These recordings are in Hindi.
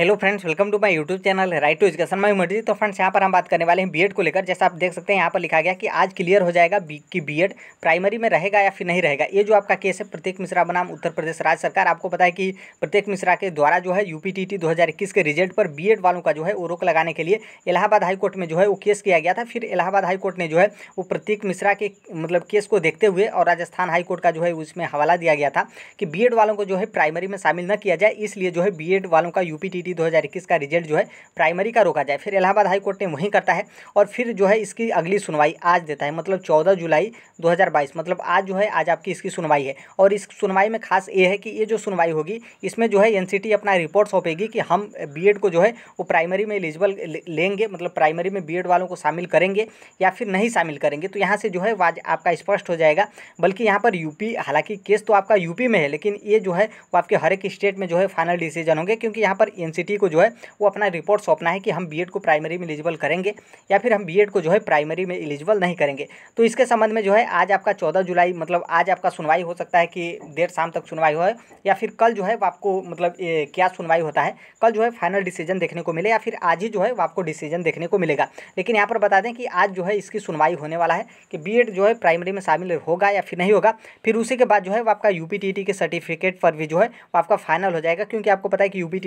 hello friends welcome to my YouTube channel right to education my मर्जी तो फ्रेंड्स यहाँ पर हम बात करने वाले हैं बीएड को लेकर जैसा आप देख सकते हैं यहाँ पर लिखा गया कि आज क्लियर हो जाएगा बी, कि बीएड प्राइमरी में रहेगा या फिर नहीं रहेगा ये जो आपका केस है प्रत्येक मिश्रा बनाम उत्तर प्रदेश राज्य सरकार आपको पता है कि प्रत्येक मिश्रा के द्वारा जो है यू पी के रिजल्ट पर बी वालों का जो है वो रोक लगाने के लिए इलाहाबाद हाईकोर्ट में जो है वो केस किया गया था फिर इलाहाबाद हाईकोर्ट ने जो है वो प्रत्येक मिश्रा के मतलब केस को देखते हुए और राजस्थान हाईकोर्ट का जो है उसमें हवाला दिया गया था कि बी वालों को जो है प्राइमरी में शामिल न किया जाए इसलिए जो है बी वालों का यू टी दो का रिजल्ट जो है प्राइमरी का रोका जाए फिर इलाहाबाद हाईकोर्ट ने वहीं करता है और फिर जो है इसकी अगली सुनवाई आज देता है मतलब चौदह जुलाई 2022 मतलब आज जो है आज आपकी इसकी सुनवाई है और इस सुनवाई में खास ये है कि ये जो सुनवाई होगी इसमें जो है एन अपना रिपोर्ट सौंपेगी कि हम बी को जो है वो प्राइमरी में एलिजिबल लेंगे मतलब प्राइमरी में बी वालों को शामिल करेंगे या फिर नहीं शामिल करेंगे तो यहाँ से जो है वाज आपका स्पष्ट हो जाएगा बल्कि यहाँ पर यूपी हालांकि केस तो आपका यूपी में है लेकिन ये जो है वो आपके हर एक स्टेट में जो है फाइनल डिसीजन होंगे क्योंकि यहाँ पर एन यूनिवर्सिटी को जो है वो अपना रिपोर्ट सौंपना है कि हम बी को प्राइमरी में एलिजिबल करेंगे या फिर हम बीएड को जो है प्राइमरी में एलिजिबल नहीं करेंगे तो इसके संबंध में जो है आज आपका चौदह जुलाई मतलब आज आपका सुनवाई हो सकता है कि देर शाम तक सुनवाई हो या फिर कल जो है आपको मतलब क्या सुनवाई होता है कल जो है फाइनल डिसीजन देखने को मिले या फिर आज ही जो है आपको डिसीजन देखने को मिलेगा लेकिन यहाँ पर बता दें कि आज जो है इसकी सुनवाई होने वाला है कि बी जो है प्राइमरी में शामिल होगा या फिर नहीं होगा फिर उसी के बाद जो है आपका यू के सर्टिफिकेट पर भी जो है आपका फाइनल हो जाएगा क्योंकि आपको पता है कि यू पी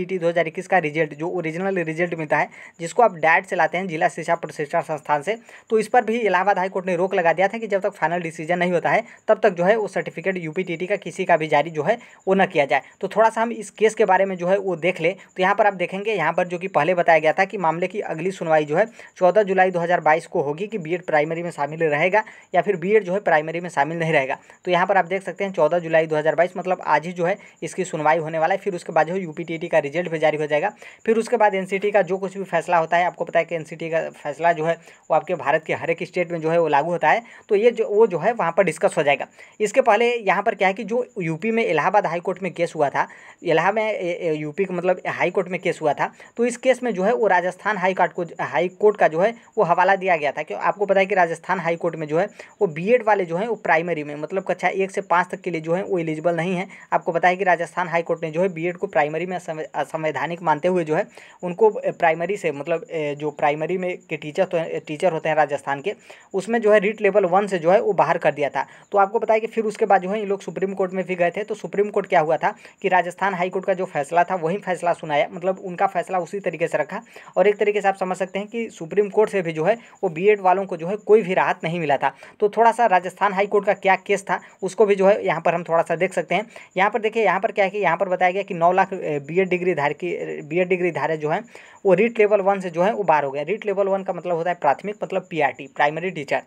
21 का रिजल्ट जो ओरिजिनल रिजल्ट मिलता है जिसको आप डायट से लाते हैं जिला शिक्षा प्रशिक्षण संस्थान से तो इस पर भी इलाहाबाद हाईकोर्ट ने रोक लगा दिया था कि जब तक फाइनल डिसीजन नहीं होता है तब तक जो है वो सर्टिफिकेट यूपीटीटी का किसी का भी जारी जो है वो न किया जाए तो थोड़ा सा हम इस केस के बारे में जो है वो देख ले तो यहाँ पर आप देखेंगे यहाँ पर जो कि पहले बताया गया था कि मामले की अगली सुनवाई जो है चौदह जुलाई दो को होगी कि बी प्राइमरी में शामिल रहेगा या फिर बी जो है प्राइमरी में शामिल नहीं रहेगा तो यहाँ पर आप देख सकते हैं चौदह जुलाई दो मतलब आज ही जो है इसकी सुनवाई होने वाला है फिर उसके बाद जो है यूपीटीटी का रिजल्ट भी जारी हो जाएगा फिर उसके बाद एन का जो कुछ भी फैसला होता है आपको पता है कि एन का फैसला जो है वो आपके भारत के हर एक स्टेट में जो है वो लागू होता है तो ये जो वो जो है वहाँ पर डिस्कस हो जाएगा इसके पहले यहाँ पर क्या है कि जो यूपी में इलाहाबाद हाईकोर्ट में केस हुआ था इलाहाबाद में यूपी का मतलब हाईकोर्ट में केस हुआ था तो इस केस में जो है वो राजस्थान हाईकोर्ट को हाईकोर्ट का जो है वो हवाला दिया गया था कि आपको पता है कि राजस्थान हाईकोर्ट में जो है वो बी वाले जो है वो प्राइमरी में मतलब कक्षा एक से पाँच तक के लिए जो है वो एलिजिबल नहीं है आपको पता है कि राजस्थान हाईकोर्ट ने जो है बी को प्राइमरी में संवैधानिक वैज्ञानिक मानते हुए जो है उनको प्राइमरी से मतलब जो प्राइमरी में के टीचर तो टीचर होते हैं राजस्थान के उसमें जो है रीट लेवल वन से जो है वो बाहर कर दिया था तो आपको बताया कि फिर उसके बाद जो है ये लोग सुप्रीम कोर्ट में भी गए थे तो सुप्रीम कोर्ट क्या हुआ था कि राजस्थान हाईकोर्ट का जो फैसला था वही फैसला सुनाया मतलब उनका फैसला उसी तरीके से रखा और एक तरीके से आप समझ सकते हैं कि सुप्रीम कोर्ट से भी जो है वो बी वालों को जो है कोई भी राहत नहीं मिला था तो थोड़ा सा राजस्थान हाईकोर्ट का क्या केस था उसको भी जो है यहाँ पर हम थोड़ा सा देख सकते हैं यहाँ पर देखिए यहाँ पर क्या है कि यहाँ पर बताया गया कि नौ लाख बी डिग्री धारक की बी एड डिग्री धारे जो है वो रीट लेवल वन से जो है वो बाहर हो गया रीट लेवल वन का मतलब होता है प्राथमिक मतलब पी प्राइमरी टीचर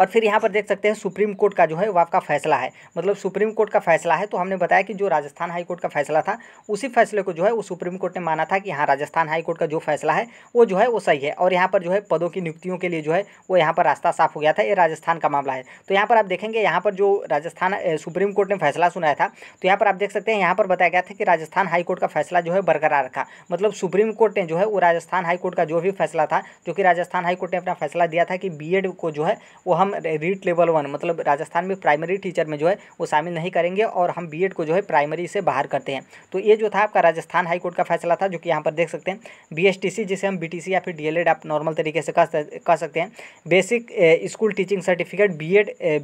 और फिर यहाँ पर देख सकते हैं सुप्रीम कोर्ट का जो है वो आपका फैसला है मतलब सुप्रीम कोर्ट का फैसला है तो हमने बताया कि जो राजस्थान हाईकोर्ट का फैसला था उसी फैसले को जो है वो सुप्रीम कोर्ट ने माना था कि हाँ राजस्थान हाईकोर्ट का जो फैसला है वो जो है वो सही है और यहाँ पर जो है पदों की नियुक्तियों के लिए जो है वो यहाँ पर रास्ता साफ हो गया था ये राजस्थान का मामला है तो यहाँ पर आप देखेंगे यहाँ पर जो राजस्थान सुप्रीम कोर्ट ने फैसला सुनाया था तो यहाँ पर आप देख सकते हैं यहाँ पर बताया गया था कि राजस्थान हाईकोर्ट का फैसला जो है बरकरार रखा मतलब सुप्रीम कोर्ट ने जो है वो राजस्थान हाईकोर्ट का जो भी फैसला था जो कि राजस्थान हाईकोर्ट ने अपना फैसला दिया था कि बी को जो है वो हम हम रीट लेवल वन मतलब राजस्थान में प्राइमरी टीचर में जो है वो शामिल नहीं करेंगे और हम बी को जो है प्राइमरी से बाहर करते हैं तो ये जो था आपका राजस्थान हाईकोर्ट का फैसला था जो कि यहाँ पर देख सकते हैं बी जिसे हम बी या फिर डी आप नॉर्मल तरीके से कह सकते हैं basic school teaching certificate B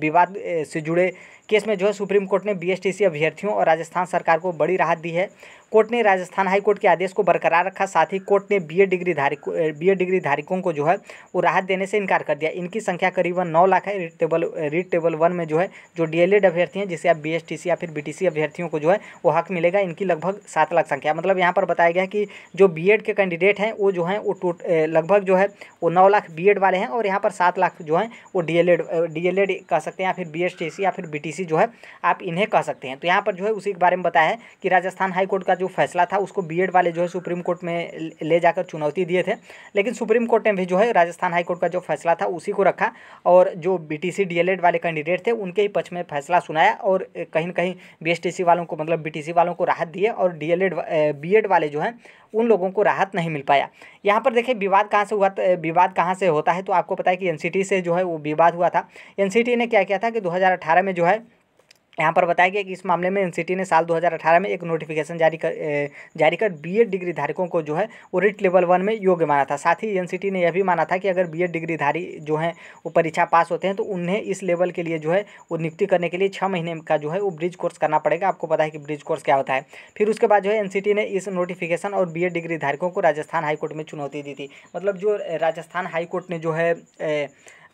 विवाद से जुड़े केस में जो है सुप्रीम कोर्ट ने बी अभ्यर्थियों और राजस्थान सरकार को बड़ी राहत दी है कोर्ट ने राजस्थान हाईकोर्ट के आदेश को बरकरार रखा साथ ही कोर्ट ने बीए डिग्री धारी बीए डिग्री धारकों को जो है वो राहत देने से इनकार कर दिया इनकी संख्या करीबन नौ लाख है writ table writ table one में जो है जो डीएलएड अभ्यर्थी हैं जिसे आप बी या फिर बी अभ्यर्थियों को जो है वो हक मिलेगा इनकी लगभग सात लाख संख्या मतलब यहाँ पर बताया गया कि जो बी के कैंडिडेट हैं वो जो हैं वो टोट लगभग जो है वो नौ लाख बी वाले हैं और यहाँ पर सात लाख जो हैं वो डी एल कह सकते हैं या फिर बी या फिर बी जो है आप इन्हें कह सकते हैं तो यहाँ पर जो है उसी के बारे में बताया है कि राजस्थान हाईकोर्ट का जो जो फैसला था उसको बीएड वाले जो है सुप्रीम कोर्ट में ले जाकर चुनौती दिए थे लेकिन सुप्रीम कोर्ट ने भी जो है राजस्थान हाईकोर्ट का जो फैसला था उसी को रखा और जो बीटीसी डीएलएड वाले कैंडिडेट थे उनके ही पक्ष में फैसला सुनाया और कहीं ना कहीं बी वालों को मतलब बी वालों को राहत दिए और डी एल वाले जो हैं उन लोगों को राहत नहीं मिल पाया यहाँ पर देखिए विवाद कहाँ से हुआ विवाद कहाँ से होता है तो आपको पता है कि एन से जो है वो विवाद हुआ था एन ने क्या किया था कि दो में जो है यहाँ पर बताया गया कि इस मामले में एनसीटी ने साल 2018 में एक नोटिफिकेशन जारी कर जारी कर बीएड डिग्री धारकों को जो है वो रिट लेवल वन में योग्य माना था साथ ही एनसीटी ने यह भी माना था कि अगर बीएड डिग्रीधारी जो हैं वो परीक्षा पास होते हैं तो उन्हें इस लेवल के लिए जो है वो नियुक्ति करने के लिए छः महीने का जो है वो ब्रिज कोर्स करना पड़ेगा आपको पता है कि ब्रिज कोर्स क्या होता है फिर उसके बाद जो है एन ने इस नोटिफिकेशन और बी डिग्री धारकों को राजस्थान हाईकोर्ट में चुनौती दी थी मतलब जो राजस्थान हाईकोर्ट ने जो है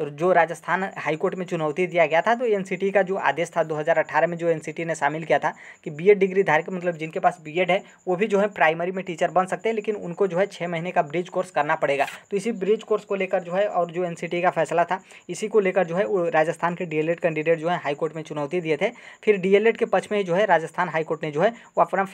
तो जो राजस्थान हाईकोर्ट में चुनौती दिया गया था तो एनसीटी का जो आदेश था 2018 में जो एनसीटी ने शामिल किया था कि बीएड डिग्री धारक मतलब जिनके पास बीएड है वो भी जो है प्राइमरी में टीचर बन सकते हैं लेकिन उनको जो है छः महीने का ब्रिज कोर्स करना पड़ेगा तो इसी ब्रिज कोर्स को लेकर जो है और जो एन का फैसला था इसी को लेकर जो है राजस्थान के डी कैंडिडेट जो है हाईकोर्ट में चुनौती दिए थे फिर डी के पक्ष में जो है राजस्थान हाईकोर्ट ने जो है वो अपना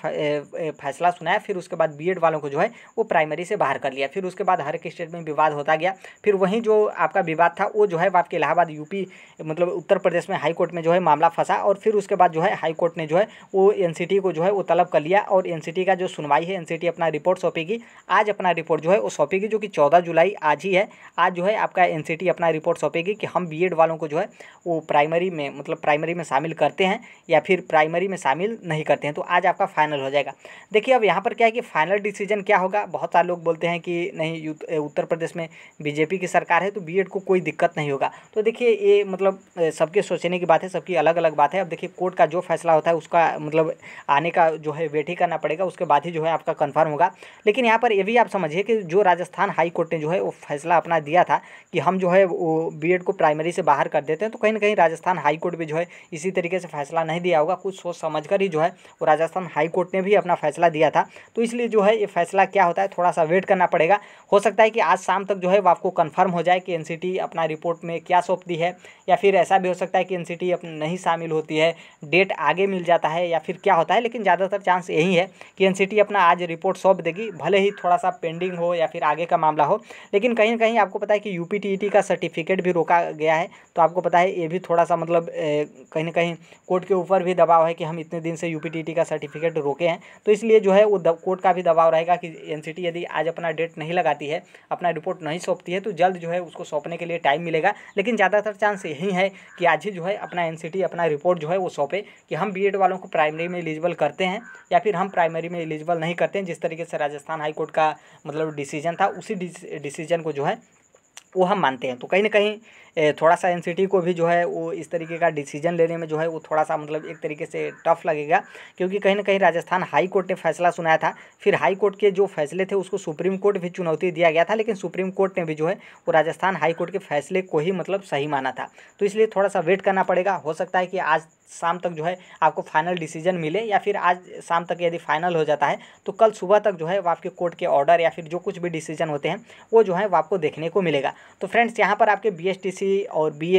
फैसला सुनाया फिर उसके बाद बी वालों को जो है वो प्राइमरी से बाहर कर लिया फिर उसके बाद हर एक स्टेट में विवाद होता गया फिर वहीं जो आपका विवाद था वो जो है आपके इलाहाबाद यूपी मतलब उत्तर प्रदेश में हाईकोर्ट में जो है मामला फंसा और फिर उसके बाद जो है हाईकोर्ट ने जो है वो एन को जो है वो तलब कर लिया और एन का जो सुनवाई है एन अपना रिपोर्ट सौंपेगी आज अपना रिपोर्ट जो है वो सौंपेगी जो कि चौदह जुलाई आज ही है आज जो है आपका एन अपना रिपोर्ट सौंपेगी कि हम बी वालों को जो है वो प्राइमरी में मतलब प्राइमरी में शामिल करते हैं या फिर प्राइमरी में शामिल नहीं करते हैं तो आज आपका फाइनल हो जाएगा देखिए अब यहाँ पर क्या है कि फाइनल डिसीजन क्या होगा बहुत सारे लोग बोलते हैं कि नहीं उत्तर प्रदेश में बीजेपी की सरकार है तो बी को कोई दिक्कत दिक्कत नहीं होगा तो देखिए ये मतलब सबके सोचने की बात है सबकी अलग अलग बात है अब देखिए कोर्ट का जो फैसला होता है उसका मतलब आने का जो है वेट ही करना पड़ेगा उसके बाद ही जो है आपका कन्फर्म होगा लेकिन यहाँ पर ये भी आप समझिए कि जो राजस्थान हाई कोर्ट ने जो है वो फैसला अपना दिया था कि हम जो है वो बी को प्राइमरी से बाहर कर देते हैं तो कहीं ना कहीं राजस्थान हाई कोर्ट भी जो है इसी तरीके से फैसला नहीं दिया होगा कुछ सोच समझ कर ही जो है वो राजस्थान हाई कोर्ट ने भी अपना फैसला दिया था तो इसलिए जो है ये फैसला क्या होता है थोड़ा सा वेट करना पड़ेगा हो सकता है कि आज शाम तक जो है वो आपको कन्फर्म हो जाए कि एन अपना रिपोर्ट में क्या सौंपती है या फिर ऐसा भी हो सकता है कि एनसीटी नहीं शामिल होती है डेट आगे मिल जाता है या फिर क्या होता है लेकिन ज़्यादातर चांस यही है कि एन अपना आज रिपोर्ट सौंप देगी भले ही थोड़ा सा पेंडिंग हो या फिर आगे का मामला हो लेकिन कहीं ना कहीं आपको पता है कि यू का सर्टिफिकेट भी रोका गया है तो आपको पता है ये भी थोड़ा सा मतलब कहीं ना कहीं कोर्ट के ऊपर भी दबाव है कि हम इतने दिन से यू का सर्टिफिकेट रोके हैं तो इसलिए जो है वो कोर्ट का भी दबाव रहेगा कि एन यदि आज अपना डेट नहीं लगाती है अपना रिपोर्ट नहीं सौंपती है तो जल्द जो है उसको सौंपने के लिए टाइम टाइम मिलेगा लेकिन ज़्यादातर चांस यही है कि आज ही जो है अपना एन अपना रिपोर्ट जो है वो सौंपे कि हम बी वालों को प्राइमरी में एलिजिबल करते हैं या फिर हम प्राइमरी में एलिजिबल नहीं करते हैं जिस तरीके से राजस्थान हाईकोर्ट का मतलब डिसीजन था उसी डिसीजन को जो है वो हम मानते हैं तो कहीं ना कहीं थोड़ा सा एन को भी जो है वो इस तरीके का डिसीजन लेने में जो है वो थोड़ा सा मतलब एक तरीके से टफ लगेगा क्योंकि कहीं ना कहीं राजस्थान हाई कोर्ट ने फैसला सुनाया था फिर हाई कोर्ट के जो फैसले थे उसको सुप्रीम कोर्ट भी चुनौती दिया गया था लेकिन सुप्रीम कोर्ट ने भी जो है वो राजस्थान हाई कोर्ट के फैसले को ही मतलब सही माना था तो इसलिए थोड़ा सा वेट करना पड़ेगा हो सकता है कि आज शाम तक जो है आपको फाइनल डिसीजन मिले या फिर आज शाम तक यदि फाइनल हो जाता है तो कल सुबह तक जो है वो आपके कोर्ट के ऑर्डर या फिर जो कुछ भी डिसीजन होते हैं वो जो है वो आपको देखने को मिलेगा तो फ्रेंड्स यहाँ पर आपके बी और बी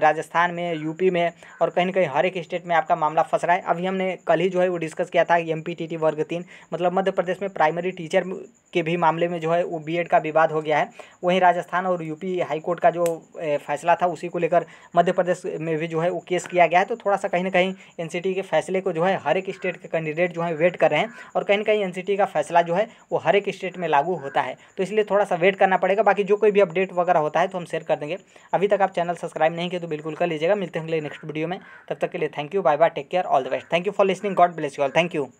राजस्थान में यूपी में और कहीं ना कहीं हर एक स्टेट में आपका मामला फंस रहा है अभी हमने कल ही जो है वो डिस्कस किया था एम वर्ग तीन मतलब मध्य प्रदेश में प्राइमरी टीचर के भी मामले में जो है वो बी का विवाद हो गया है वहीं राजस्थान और यूपी हाईकोर्ट का जो फैसला था उसी को लेकर मध्य प्रदेश में भी जो है वो केस किया गया है तो थोड़ा सा कहीं ना कहीं एन के फैसले को जो है हर एक स्टेट के कैंडिडेट जो है वेट कर रहे हैं और कहीं ना कहीं एन का फैसला जो है वो हर एक स्टेट में लागू होता है तो इसलिए थोड़ा सा वेट करना पड़ेगा बाकी जो कोई भी अपडेट वगैरह होता है तो हम शेयर कर देंगे अभी तक आप चैनल सब्सक्राइब नहीं किया तो बिल्कुल कर लीजिएगा मिलते हैं नेक्स्ट वीडियो में तब तक के लिए thank you bye bye take care all the best thank you for listening God bless you all thank you